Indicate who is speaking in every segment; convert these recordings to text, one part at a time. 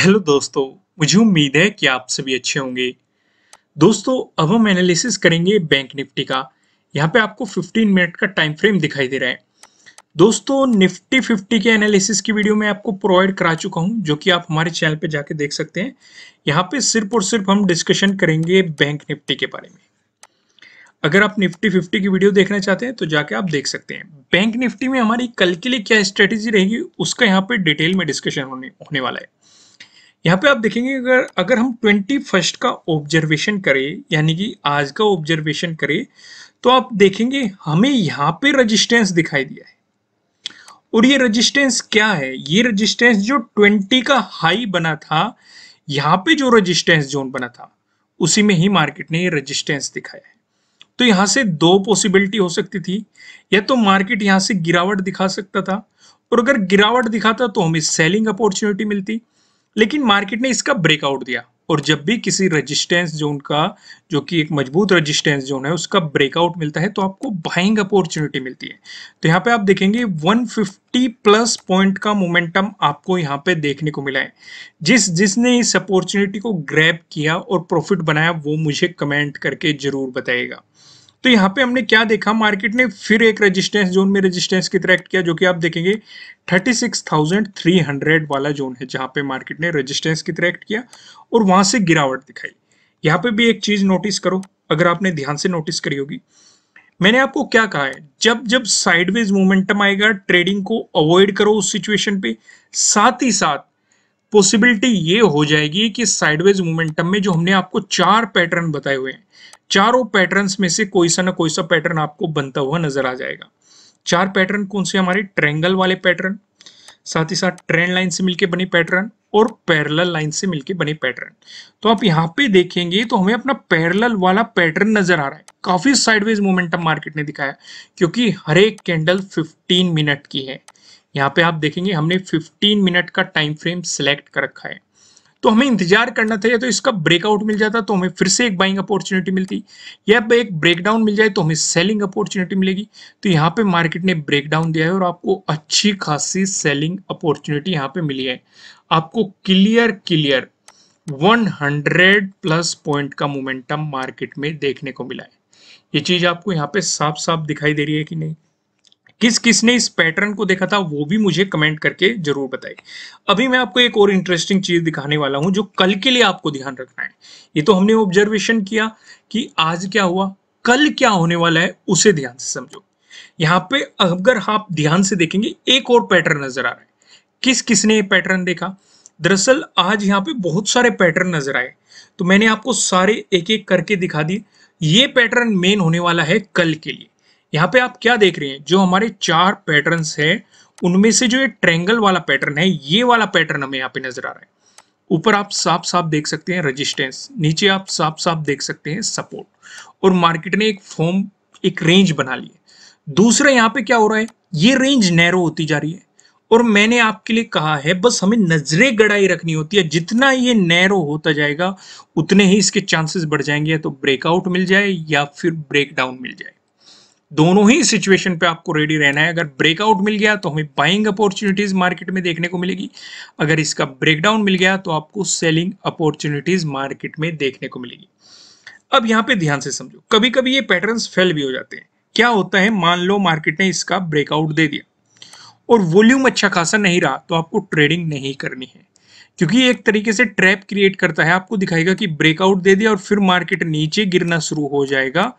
Speaker 1: hello दोस्तों मुझे उम्मीद है कि आप सभी अच्छे होंगे दोस्तों अब हम एनालिसिस करेंगे बैंक निफ्टी का यहाँ पे आपको 15 मिनट का टाइम फ्रेम दिखाई दे रहा है दोस्तों निफ्टी 50 के एनालिसिस की वीडियो मैं आपको प्रोवाइड करा चुका हूँ जो कि आप हमारे चैनल पे जाके देख सकते हैं यहाँ पे सिर्फ और सिर्फ हम डिस्कशन करेंगे बैंक निफ्टी के बारे में अगर आप निफ्टी फिफ्टी की वीडियो देखना चाहते हैं तो जाके आप देख सकते हैं बैंक निफ्टी में हमारी कल के लिए क्या स्ट्रेटेजी रहेगी उसका यहाँ पे डिटेल में डिस्कशन होने होने वाला है यहाँ पे आप देखेंगे अगर अगर हम ट्वेंटी फर्स्ट का ऑब्जर्वेशन करें यानी कि आज का ऑब्जर्वेशन करें तो आप देखेंगे हमें यहाँ पे रजिस्टेंस दिखाई दिया है और ये रजिस्टेंस क्या है ये रजिस्टेंस जो ट्वेंटी का हाई बना था यहाँ पे जो रजिस्टेंस जोन बना था उसी में ही मार्केट ने ये रजिस्टेंस दिखाया है तो यहाँ से दो पॉसिबिलिटी हो सकती थी या तो मार्केट यहाँ से गिरावट दिखा सकता था और अगर गिरावट दिखाता तो हमें सेलिंग अपॉर्चुनिटी मिलती लेकिन मार्केट ने इसका ब्रेकआउट दिया और जब भी किसी रेजिस्टेंस जोन का जो कि एक मजबूत रेजिस्टेंस जोन है उसका ब्रेकआउट मिलता है तो आपको बाइंग अपॉर्चुनिटी मिलती है तो यहाँ पे आप देखेंगे 150 प्लस पॉइंट का मोमेंटम आपको यहाँ पे देखने को मिला है जिस जिसने इस अपॉर्चुनिटी को ग्रैब किया और प्रॉफिट बनाया वो मुझे कमेंट करके जरूर बताएगा तो यहाँ पे हमने क्या देखा मार्केट ने फिर एक रेजिस्टेंस जोन में रेजिस्टेंस की तरह किया जो कि आप देखेंगे 36,300 वाला जोन है जहाँ पे मार्केट ने रेजिस्टेंस की तरह किया और वहां से गिरावट दिखाई यहाँ पे भी एक चीज नोटिस करो अगर आपने ध्यान से नोटिस करी होगी मैंने आपको क्या कहा है जब जब साइडवेज मोमेंटम आएगा ट्रेडिंग को अवॉइड करो उस सिचुएशन पे साथ ही साथ पॉसिबिलिटी ये हो जाएगी कि साइडवेज मोमेंटम में जो हमने आपको चार पैटर्न बताए हुए हैं चारों पैटर्न्स में से कोई सा ना कोई सा पैटर्न आपको बनता हुआ नजर आ जाएगा चार पैटर्न कौन से हमारे ट्रेंगल वाले पैटर्न साथ ही साथ ट्रेंड लाइन से मिलकर बने पैटर्न और पैरेलल लाइन से मिलकर बने पैटर्न तो आप यहाँ पे देखेंगे तो हमें अपना पैरेलल वाला पैटर्न नजर आ रहा है काफी साइडवेज मोमेंटम मार्केट ने दिखाया क्योंकि हर एक कैंडल 15 मिनट की है यहाँ पे आप देखेंगे हमने 15 मिनट का टाइम फ्रेम सिलेक्ट कर रखा है तो हमें इंतजार करना था या तो इसका ब्रेकआउट मिल जाता तो हमें फिर से एक बाइंग अपॉर्चुनिटी मिलती या एक ब्रेकडाउन मिल जाए तो हमें सेलिंग अपॉर्चुनिटी मिलेगी तो यहाँ पे मार्केट ने ब्रेकडाउन दिया है और आपको अच्छी खासी सेलिंग अपॉर्चुनिटी यहाँ पे मिली है आपको क्लियर क्लियर 100 प्लस पॉइंट का मोमेंटम मार्केट में देखने को मिला है ये चीज आपको यहाँ पे साफ साफ दिखाई दे रही है कि नहीं किस किस ने इस पैटर्न को देखा था वो भी मुझे कमेंट करके जरूर बताए अभी मैं आपको एक और इंटरेस्टिंग चीज दिखाने वाला हूं जो कल के लिए आपको ध्यान रखना है ये तो हमने ऑब्जर्वेशन किया कि आज क्या हुआ कल क्या होने वाला है उसे ध्यान से समझो यहाँ पे अगर आप ध्यान से देखेंगे एक और पैटर्न नजर आ रहा है किस किसने ये पैटर्न देखा दरअसल आज यहाँ पे बहुत सारे पैटर्न नजर आए तो मैंने आपको सारे एक एक करके दिखा दिए ये पैटर्न मेन होने वाला है कल के लिए यहाँ पे आप क्या देख रहे हैं जो हमारे चार पैटर्न है उनमें से जो ये ट्रेंगल वाला पैटर्न है ये वाला पैटर्न हमें यहाँ पे नजर आ रहा है ऊपर आप साफ साफ देख सकते हैं रेजिस्टेंस नीचे आप साफ साफ देख सकते हैं सपोर्ट और मार्केट ने एक फॉर्म एक रेंज बना ली है दूसरा यहाँ पे क्या हो रहा है ये रेंज नैरो होती जा रही है और मैंने आपके लिए कहा है बस हमें नजरे गड़ाई रखनी होती है जितना ये नैरो होता जाएगा उतने ही इसके चांसेस बढ़ जाएंगे तो ब्रेकआउट मिल जाए या फिर ब्रेकडाउन मिल जाए दोनों ही सिचुएशन पे आपको रेडी रहना है अगर ब्रेकआउट मिल गया तो हमें बाइंग अपॉर्चुनिटीज मार्केट में देखने को मिलेगी अगर इसका ब्रेकडाउन मिल गया तो आपको सेलिंग अपॉर्चुनिटीज मार्केट में देखने को मिलेगी अब यहाँ पे ध्यान से समझो कभी कभी ये पैटर्न्स फेल भी हो जाते हैं क्या होता है मान लो मार्केट ने इसका ब्रेकआउट दे दिया और वॉल्यूम अच्छा खासा नहीं रहा तो आपको ट्रेडिंग नहीं करनी है क्योंकि एक तरीके से ट्रैप क्रिएट करता है आपको दिखाएगा कि ब्रेकआउट दे दिया और फिर मार्केट नीचे गिरना शुरू हो जाएगा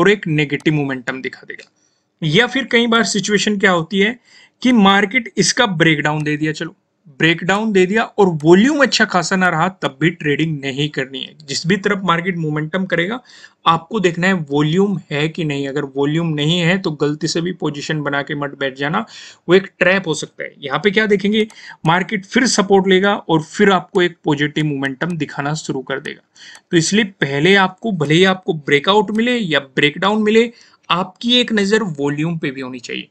Speaker 1: और एक नेगेटिव मोमेंटम दिखा देगा या फिर कई बार सिचुएशन क्या होती है कि मार्केट इसका ब्रेकडाउन दे दिया चलो ब्रेकडाउन दे दिया और वॉल्यूम अच्छा खासा ना रहा तब भी ट्रेडिंग नहीं करनी है जिस भी तरफ मार्केट मोमेंटम करेगा आपको देखना है वॉल्यूम है कि नहीं अगर वॉल्यूम नहीं है तो गलती से भी पोजीशन बना के मत बैठ जाना वो एक ट्रैप हो सकता है यहाँ पे क्या देखेंगे मार्केट फिर सपोर्ट लेगा और फिर आपको एक पॉजिटिव मोमेंटम दिखाना शुरू कर देगा तो इसलिए पहले आपको भले ही आपको ब्रेकआउट मिले या ब्रेकडाउन मिले आपकी एक नज़र वॉल्यूम पे भी होनी चाहिए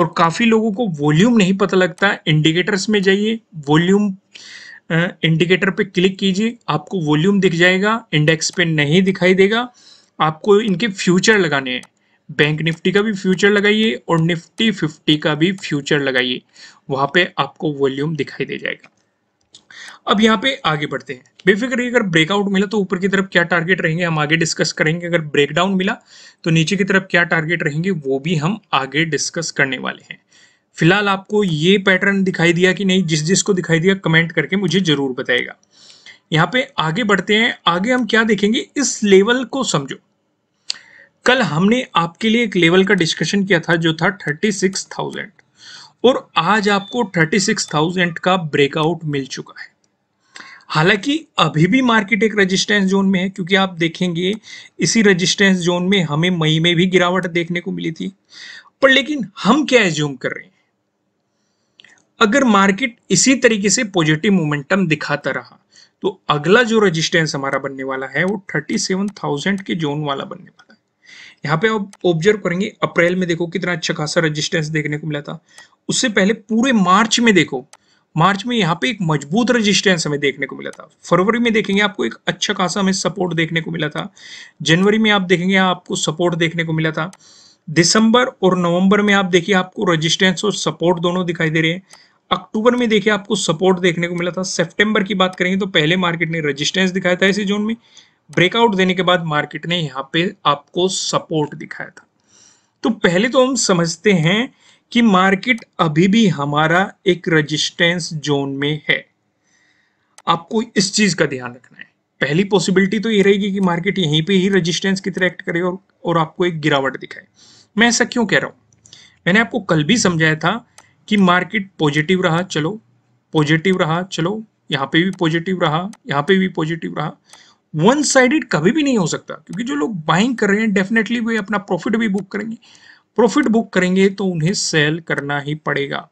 Speaker 1: और काफ़ी लोगों को वॉल्यूम नहीं पता लगता इंडिकेटर्स में जाइए वॉल्यूम इंडिकेटर पे क्लिक कीजिए आपको वॉल्यूम दिख जाएगा इंडेक्स पे नहीं दिखाई देगा आपको इनके फ्यूचर लगाने हैं बैंक निफ्टी का भी फ्यूचर लगाइए और निफ्टी फिफ्टी का भी फ्यूचर लगाइए वहाँ पे आपको वॉल्यूम दिखाई दे जाएगा अब यहाँ पे आगे बढ़ते हैं बेफिक्र अगर ब्रेकआउट मिला तो ऊपर की तरफ क्या टारगेट रहेंगे हम आगे डिस्कस करेंगे अगर ब्रेकडाउन मिला तो नीचे की तरफ क्या टारगेट रहेंगे वो भी हम आगे डिस्कस करने वाले हैं फिलहाल आपको ये पैटर्न दिखाई दिया कि नहीं जिस जिसको दिखाई दिया कमेंट करके मुझे जरूर बताएगा यहाँ पे आगे बढ़ते हैं आगे हम क्या देखेंगे इस लेवल को समझो कल हमने आपके लिए एक लेवल का डिस्कशन किया था जो था थर्टी सिक्स थाउजेंड और आज आपको 36,000 का ब्रेकआउट मिल चुका है हालांकि अभी भी मार्केट एक रेजिस्टेंस जोन में है क्योंकि आप देखेंगे इसी रेजिस्टेंस जोन में हमें मई में भी गिरावट देखने को मिली थी पर लेकिन हम क्या एज्यूम कर रहे हैं अगर मार्केट इसी तरीके से पॉजिटिव मोमेंटम दिखाता रहा तो अगला जो रेजिस्टेंस हमारा बनने वाला है वो 37,000 के जोन वाला बनने वाला है यहाँ पे आप ऑब्जर्व करेंगे अप्रैल में देखो कितना अच्छा खासा रेजिस्टेंस देखने को मिला था उससे पहले पूरे मार्च में देखो मार्च में यहाँ पे एक मजबूत रेजिस्टेंस हमें देखने को मिला था फरवरी में देखेंगे आपको एक अच्छा खासा हमें सपोर्ट देखने को मिला था जनवरी में आप देखेंगे आपको सपोर्ट देखने को मिला था दिसंबर और नवंबर में आप देखिए आपको रेजिस्टेंस और सपोर्ट दोनों दिखाई दे रहे हैं अक्टूबर में देखिए आपको सपोर्ट देखने को मिला था सेप्टेम्बर की बात करेंगे तो पहले मार्केट ने रजिस्टेंस दिखाया था इसी जोन में ब्रेकआउट देने के बाद मार्केट ने यहाँ पे आपको सपोर्ट दिखाया था तो पहले तो हम समझते हैं कि मार्केट अभी भी हमारा एक रजिस्टेंस जोन में है आपको इस चीज का ध्यान रखना है पहली पॉसिबिलिटी तो ये रहेगी कि मार्केट यहीं पे ही रेजिस्टेंस की तरह एक्ट करे और और आपको एक गिरावट दिखाए मैं ऐसा क्यों कह रहा हूं मैंने आपको कल भी समझाया था कि मार्केट पॉजिटिव रहा चलो पॉजिटिव रहा चलो यहाँ पे भी पॉजिटिव रहा यहाँ पे भी पॉजिटिव रहा वन साइडेड कभी भी नहीं हो सकता क्योंकि जो लोग बाइंग कर रहे हैं डेफिनेटली वे अपना प्रॉफिट भी बुक करेंगे प्रॉफिट बुक करेंगे तो उन्हें सेल करना ही पड़ेगा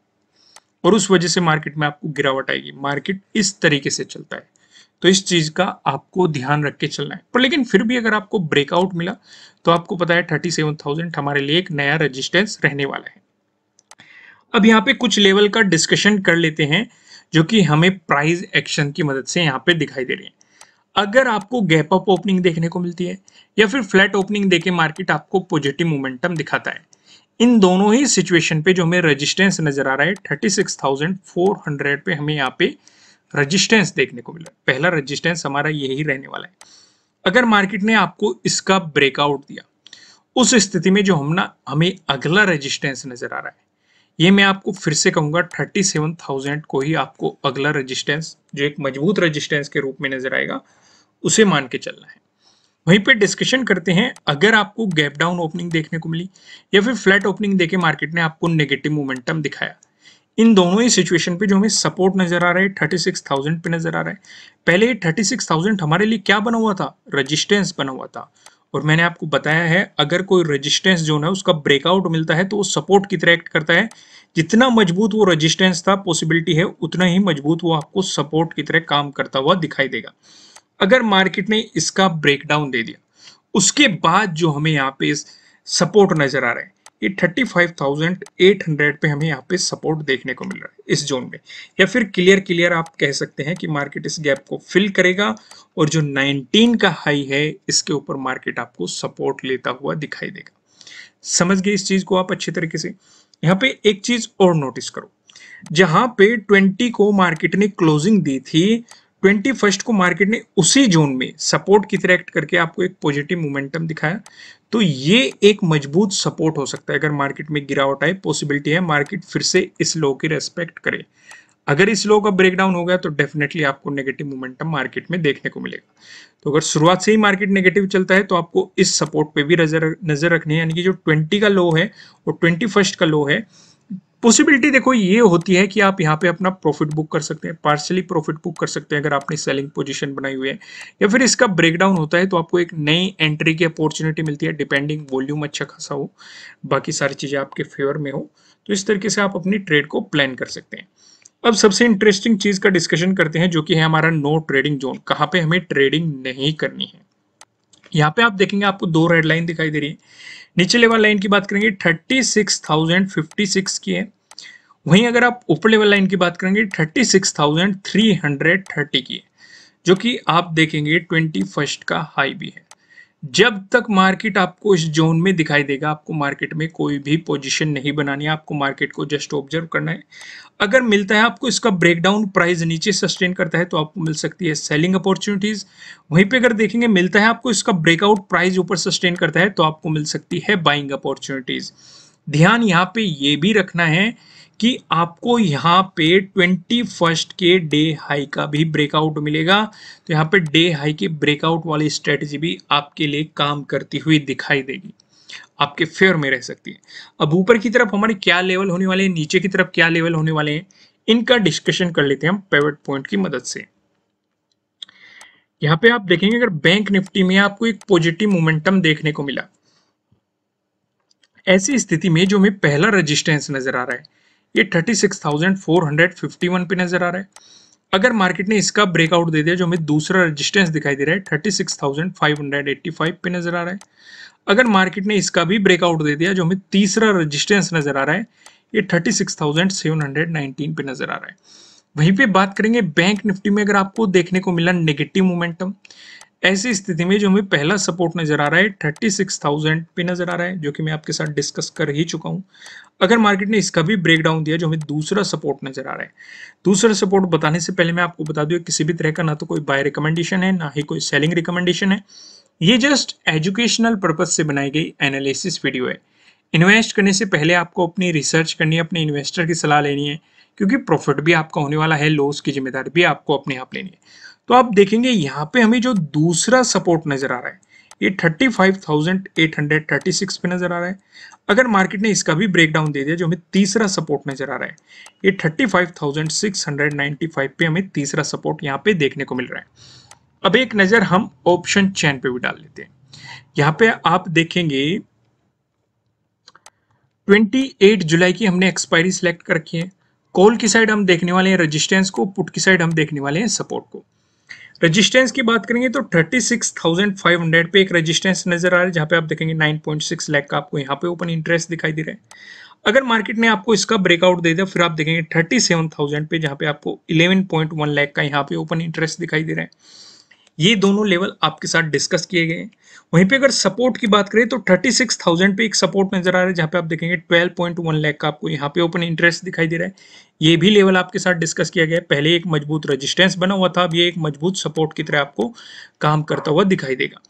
Speaker 1: और उस वजह से मार्केट में आपको गिरावट आएगी मार्केट इस तरीके से चलता है तो इस चीज का आपको ध्यान रख के चलना है पर लेकिन फिर भी अगर आपको ब्रेकआउट मिला तो आपको पता है थर्टी सेवन थाउजेंड हमारे लिए एक नया रेजिस्टेंस रहने वाला है अब यहाँ पे कुछ लेवल का डिस्कशन कर लेते हैं जो कि हमें प्राइस एक्शन की मदद से यहाँ पे दिखाई दे रही है अगर आपको गैप अप ओपनिंग देखने को मिलती है या फिर फ्लैट ओपनिंग देके मार्केट आपको पॉजिटिव मोमेंटम दिखाता है इन दोनों ही सिचुएशन पे जो हमें रेजिस्टेंस नज़र आ रहा है thirty six thousand four hundred पे हमें यहाँ पे रेजिस्टेंस देखने को मिला पहला रेजिस्टेंस हमारा यही रहने वाला है अगर मार्केट ने आपको इसका ब्रेकआउट दिया उस स्थिति में जो हम ना हमें अगला रेजिस्टेंस नज़र आ रहा है ये मैं आपको फिर से कहूंगा थर्टी सेवन थाउजेंड को ही आपको अगला रेजिस्टेंस जो एक मजबूत रेजिस्टेंस के रूप में नज़र आएगा उसे मान के चलना है वहीं पे डिस्कशन करते हैं अगर आपको गैप डाउन ओपनिंग देखने को मिली या फिर फ्लैट ओपनिंग देके मार्केट ने आपको नेगेटिव मोमेंटम दिखाया इन दोनों ही सिचुएशन पे जो हमें सपोर्ट नजर आ रहा है थर्टी सिक्स थाउजेंड पे नजर आ रहा है पहले 36,000 सिक्स थाउजेंड हमारे लिए क्या बना हुआ था रजिस्टेंस बना हुआ था और मैंने आपको बताया है अगर कोई रजिस्टेंस जो है उसका ब्रेकआउट मिलता है तो वो सपोर्ट की तरह एक्ट करता है जितना मजबूत वो रजिस्टेंस था पॉसिबिलिटी है उतना ही मजबूत वो आपको सपोर्ट की तरह काम करता हुआ दिखाई देगा अगर मार्केट ने इसका ब्रेकडाउन दे दिया उसके बाद जो हमें यहाँ पे सपोर्ट नजर आ रहा है ये 35,800 पे हमें यहाँ पे सपोर्ट देखने को मिल रहा है इस जोन में या फिर क्लियर क्लियर आप कह सकते हैं कि मार्केट इस गैप को फिल करेगा और जो 19 का हाई है इसके ऊपर मार्केट आपको सपोर्ट लेता हुआ दिखाई देगा समझ गए इस चीज को आप अच्छे तरीके से यहाँ पे एक चीज और नोटिस करो जहां पे 20 को मार्केट ने क्लोजिंग दी थी ट्वेंटी फर्स्ट को मार्केट ने उसी जोन में सपोर्ट की तरह एक्ट करके आपको एक पॉजिटिव मोमेंटम दिखाया तो ये एक मजबूत सपोर्ट हो सकता है अगर मार्केट में गिरावट आए पॉसिबिलिटी है मार्केट फिर से इस लो की रेस्पेक्ट करे अगर इस लो का ब्रेकडाउन हो गया तो डेफिनेटली आपको नेगेटिव मोमेंटम मार्केट में देखने को मिलेगा तो अगर शुरुआत से ही मार्केट नेगेटिव चलता है तो आपको इस सपोर्ट पे भी नजर नजर रखनी है यानी कि जो 20 का लो है और 21 का लो है पॉसिबिलिटी देखो ये होती है कि आप यहाँ पे अपना प्रॉफिट बुक कर सकते हैं पार्शियली प्रॉफिट बुक कर सकते हैं अगर आपने सेलिंग पोजीशन बनाई हुई है या फिर इसका ब्रेकडाउन होता है तो आपको एक नई एंट्री की अपॉर्चुनिटी मिलती है डिपेंडिंग वॉल्यूम अच्छा खासा हो बाकी सारी चीज़ें आपके फेवर में हो तो इस तरीके से आप अपनी ट्रेड को प्लान कर सकते हैं अब सबसे इंटरेस्टिंग चीज़ का डिस्कशन करते हैं जो कि है हमारा नो ट्रेडिंग जोन कहाँ पर हमें ट्रेडिंग नहीं करनी है यहाँ पे आप देखेंगे आपको दो रेड लाइन दिखाई दे रही है नीचे लेवल लाइन की बात करेंगे thirty six thousand fifty six की है वहीं अगर आप ऊपर लेवल लाइन की बात करेंगे thirty six thousand three hundred thirty की है जो कि आप देखेंगे ट्वेंटी फर्स्ट का हाई भी है जब तक मार्केट आपको इस जोन में दिखाई देगा आपको मार्केट में कोई भी पोजीशन नहीं बनानी है आपको मार्केट को जस्ट ऑब्जर्व करना है अगर मिलता है आपको इसका ब्रेकडाउन प्राइस नीचे सस्टेन करता है तो आपको मिल सकती है सेलिंग अपॉर्चुनिटीज वहीं पे अगर देखेंगे मिलता है आपको इसका ब्रेकआउट प्राइज ऊपर सस्टेन करता है तो आपको मिल सकती है बाइंग अपॉर्चुनिटीज ध्यान यहाँ पे ये भी रखना है कि आपको यहाँ पे ट्वेंटी फर्स्ट के डे हाई का भी ब्रेकआउट मिलेगा तो यहाँ पे डे हाई के ब्रेकआउट वाली स्ट्रेटजी भी आपके लिए काम करती हुई दिखाई देगी आपके फेयर में रह सकती है अब ऊपर की तरफ हमारे क्या लेवल होने वाले हैं नीचे की तरफ क्या लेवल होने वाले हैं इनका डिस्कशन कर लेते हैं हम पेवेट पॉइंट की मदद से यहाँ पे आप देखेंगे अगर बैंक निफ्टी में आपको एक पॉजिटिव मोमेंटम देखने को मिला ऐसी स्थिति में जो हमें पहला रेजिस्टेंस नजर आ रहा है ये 36,451 पे नजर आ रहा है अगर मार्केट ने इसका ब्रेकआउट दे दिया जो हमें दूसरा रेजिस्टेंस दिखाई दे रहा है 36,585 पे नजर आ रहा है अगर मार्केट ने इसका भी ब्रेकआउट दे दिया जो हमें तीसरा रेजिस्टेंस नजर आ रहा है ये 36,719 पे नजर आ रहा है वहीं पे बात करेंगे बैंक निफ्टी में अगर आपको देखने को मिला नेगेटिव मोमेंटम ऐसी स्थिति में जो हमें पहला सपोर्ट नज़र आ रहा है थर्टी सिक्स थाउजेंड पे नज़र आ रहा है जो कि मैं आपके साथ डिस्कस कर ही चुका हूं अगर मार्केट ने इसका भी ब्रेकडाउन दिया जो हमें दूसरा सपोर्ट नज़र आ रहा है दूसरा सपोर्ट बताने से पहले मैं आपको बता दू किसी भी तरह का ना तो कोई बाय रिकमेंडेशन है ना ही कोई सेलिंग रिकमेंडेशन है ये जस्ट एजुकेशनल पर्पज से बनाई गई एनालिसिस वीडियो है इन्वेस्ट करने से पहले आपको अपनी रिसर्च करनी है अपने इन्वेस्टर की सलाह लेनी है क्योंकि प्रॉफिट भी आपका होने वाला है लॉस की जिम्मेदारी भी आपको अपने आप लेनी है तो आप देखेंगे यहाँ पे हमें जो दूसरा सपोर्ट नजर आ रहा है ये 35,836 पे नजर आ रहा है अगर मार्केट ने इसका भी ब्रेकडाउन दे दिया जो हमें तीसरा सपोर्ट नजर आ रहा है ये 35,695 पे हमें तीसरा सपोर्ट यहाँ पे देखने को मिल रहा है अब एक नजर हम ऑप्शन चैन पे भी डाल लेते हैं यहाँ पे आप देखेंगे 28 जुलाई की हमने एक्सपायरी सिलेक्ट कर रखी है कॉल की साइड हम देखने वाले हैं रजिस्टेंस को पुट की साइड हम देखने वाले हैं सपोर्ट को रेजिस्टेंस की बात करेंगे तो 36,500 पे एक रेजिस्टेंस नजर आ रहा है जहां पे आप देखेंगे 9.6 लाख का आपको यहाँ पे ओपन इंटरेस्ट दिखाई दे रहा है अगर मार्केट ने आपको इसका ब्रेकआउट दे दिया फिर आप देखेंगे 37,000 पे जहां पे आपको 11.1 लाख का यहाँ पे ओपन इंटरेस्ट दिखाई दे रहा है ये दोनों लेवल आपके साथ डिस्कस किए गए हैं वहीं पे अगर सपोर्ट की बात करें तो 36,000 पे एक सपोर्ट नजर आ रहा है जहां पे आप देखेंगे 12.1 लाख का आपको यहाँ पे ओपन इंटरेस्ट दिखाई दे रहा है ये भी लेवल आपके साथ डिस्कस किया गया है पहले एक मजबूत रजिस्टेंस बना हुआ था अब ये एक मजबूत सपोर्ट की तरह आपको काम करता हुआ दिखाई देगा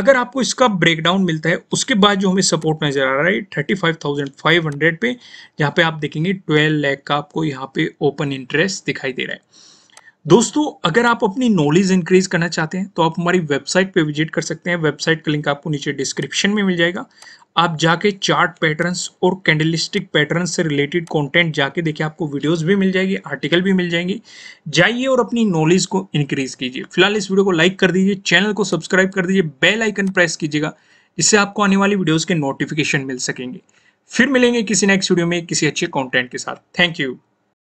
Speaker 1: अगर आपको इसका ब्रेकडाउन मिलता है उसके बाद जो हमें सपोर्ट नजर आ रहा है thirty five thousand five hundred पे जहाँ पे आप देखेंगे ट्वेल्व लैख का आपको यहाँ पे ओपन इंटरेस्ट दिखाई दे रहा है दोस्तों अगर आप अपनी नॉलेज इंक्रीज करना चाहते हैं तो आप हमारी वेबसाइट पे विजिट कर सकते हैं वेबसाइट का लिंक आपको नीचे डिस्क्रिप्शन में मिल जाएगा आप जाके चार्ट पैटर्न्स और कैंडलिस्टिक पैटर्न से रिलेटेड कंटेंट जाके देखिए आपको वीडियोस भी मिल जाएगी आर्टिकल भी मिल जाएंगे जाइए और अपनी नॉलेज को इंक्रीज कीजिए फिलहाल इस वीडियो को लाइक कर दीजिए चैनल को सब्सक्राइब कर दीजिए बेल आइकन प्रेस कीजिएगा इससे आपको आने वाली वीडियोज़ के नोटिफिकेशन मिल सकेंगे फिर मिलेंगे किसी नेक्स्ट वीडियो में किसी अच्छे कॉन्टेंट के साथ थैंक यू